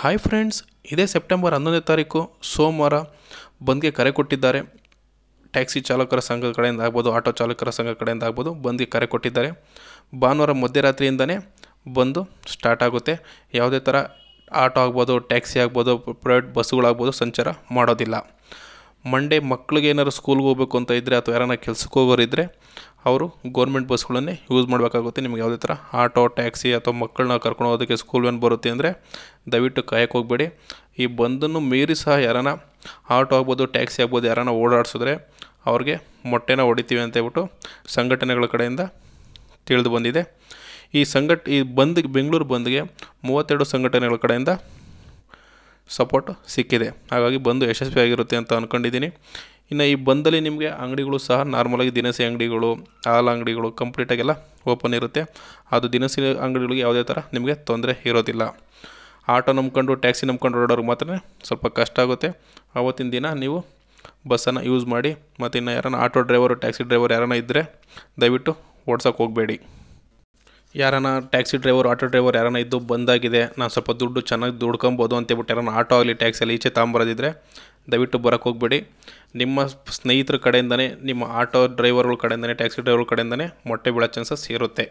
hi friends ಇದೇ September ಹನ್ನೊಂದನೇ ತಾರೀಕು ಸೋಮವಾರ ಬಂದ್ಗೆ ಕರೆ ಕೊಟ್ಟಿದ್ದಾರೆ ಟ್ಯಾಕ್ಸಿ ಚಾಲಕರ ಸಂಘ ಕಡೆಯಿಂದ ಆಗ್ಬೋದು ಆಟೋ ಚಾಲಕರ ಸಂಘ ಕಡೆಯಿಂದ ಆಗ್ಬೋದು ಬಂದ್ಗೆ ಕರೆ ಕೊಟ್ಟಿದ್ದಾರೆ ಭಾನುವಾರ ಮಧ್ಯರಾತ್ರಿಯಿಂದನೇ ಬಂದು ಸ್ಟಾರ್ಟ್ ಆಗುತ್ತೆ ಯಾವುದೇ ಥರ ಆಟೋ ಆಗ್ಬೋದು ಟ್ಯಾಕ್ಸಿ ಆಗ್ಬೋದು ಪ್ರೈವೇಟ್ ಬಸ್ಸುಗಳಾಗ್ಬೋದು ಸಂಚಾರ ಮಾಡೋದಿಲ್ಲ ಮಂಡೇ ಮಕ್ಕಳಿಗೆ ಏನಾದ್ರು ಸ್ಕೂಲ್ಗೆ ಹೋಗಬೇಕು ಅಂತ ಇದ್ದರೆ ಅಥವಾ ಯಾರನ್ನ ಕೆಲಸಕ್ಕೆ ಹೋಗೋರಿದ್ದರೆ ಅವರು ಗೌರ್ಮೆಂಟ್ ಬಸ್ಗಳನ್ನೇ ಯೂಸ್ ಮಾಡಬೇಕಾಗುತ್ತೆ ನಿಮ್ಗೆ ಯಾವುದೇ ಥರ ಆಟೋ ಟ್ಯಾಕ್ಸಿ ಅಥವಾ ಮಕ್ಕಳನ್ನ ಕರ್ಕೊಂಡು ಹೋಗೋದಕ್ಕೆ ಸ್ಕೂಲ್ ವ್ಯಾನ್ ಬರುತ್ತೆ ಅಂದರೆ ದಯವಿಟ್ಟು ಕಾಯಕ್ಕೆ ಹೋಗಬೇಡಿ ಈ ಬಂದನ್ನು ಮೀರಿ ಸಹ ಯಾರಾನ ಆಟೋ ಆಗ್ಬೋದು ಟ್ಯಾಕ್ಸಿ ಆಗ್ಬೋದು ಯಾರನ್ನ ಓಡಾಡಿಸಿದ್ರೆ ಅವ್ರಿಗೆ ಮೊಟ್ಟೆನ ಹೊಡಿತೀವಿ ಅಂತ ಹೇಳ್ಬಿಟ್ಟು ಸಂಘಟನೆಗಳ ಕಡೆಯಿಂದ ತಿಳಿದು ಬಂದಿದೆ ಈ ಸಂಘಟ ಈ ಬಂದ್ಗೆ ಬೆಂಗಳೂರು ಬಂದ್ಗೆ ಮೂವತ್ತೆರಡು ಸಂಘಟನೆಗಳ ಕಡೆಯಿಂದ ಸಪೋರ್ಟ್ ಸಿಕ್ಕಿದೆ ಹಾಗಾಗಿ ಬಂದು ಯಶಸ್ವಿಯಾಗಿರುತ್ತೆ ಅಂತ ಅಂದ್ಕೊಂಡಿದ್ದೀನಿ ಇನ್ನು ಈ ಬಂದಲ್ಲಿ ನಿಮಗೆ ಅಂಗಡಿಗಳು ಸಹ ನಾರ್ಮಲಾಗಿ ದಿನಸಿ ಅಂಗಡಿಗಳು ಹಾಲು ಅಂಗಡಿಗಳು ಕಂಪ್ಲೀಟಾಗೆಲ್ಲ ಓಪನ್ ಇರುತ್ತೆ ಅದು ದಿನಸಿ ಅಂಗಡಿಗಳಿಗೆ ಯಾವುದೇ ಥರ ನಿಮಗೆ ತೊಂದರೆ ಇರೋದಿಲ್ಲ ಆಟೋ ನಂಬ್ಕೊಂಡು ಟ್ಯಾಕ್ಸಿ ನಂಬ್ಕೊಂಡು ಓಡೋರಿಗೆ ಮಾತ್ರ ಸ್ವಲ್ಪ ಕಷ್ಟ ಆಗುತ್ತೆ ಆವತ್ತಿನ ದಿನ ನೀವು ಬಸ್ಸನ್ನು ಯೂಸ್ ಮಾಡಿ ಮತ್ತು ಇನ್ನು ಯಾರನ್ನ ಆಟೋ ಡ್ರೈವರು ಟ್ಯಾಕ್ಸಿ ಡ್ರೈವರ್ ಯಾರನ್ನ ಇದ್ದರೆ ದಯವಿಟ್ಟು ಓಡ್ಸೋಕೆ ಹೋಗಬೇಡಿ ಯಾರನ್ನ ಟ್ಯಾಕ್ಸಿ ಡ್ರೈವರ್ ಆಟೋ ಡ್ರೈವರ್ ಯಾರನ್ನ ಇದ್ದು ಬಂದಾಗಿದೆ ನಾನು ಸ್ವಲ್ಪ ದುಡ್ಡು ಚೆನ್ನಾಗಿ ದುಡ್ಕೊಬೋದು ಅಂತೇಳ್ಬಿಟ್ಟು ಯಾರನ್ನ ಆಟೋ ಆಗಲಿ ಟ್ಯಾಕ್ಸಿಯಲ್ಲಿ ಈಚೆ ತಗೊಂಬರೋದಿದ್ರೆ ದಯವಿಟ್ಟು ಬರೋಕ್ಕೆ ಹೋಗ್ಬೇಡಿ ನಿಮ್ಮ ಸ್ನೇಹಿತರ ಕಡೆಯಿಂದನೇ ನಿಮ್ಮ ಆಟೋ ಡ್ರೈವರ್ಗಳ ಕಡೆಯಿಂದನೇ ಟ್ಯಾಕ್ಸಿ ಡ್ರೈವರ್ ಕಡೆಯಿಂದನೇ ಮೊಟ್ಟೆ ಬೀಳೋ ಚಾನ್ಸಸ್ ಇರುತ್ತೆ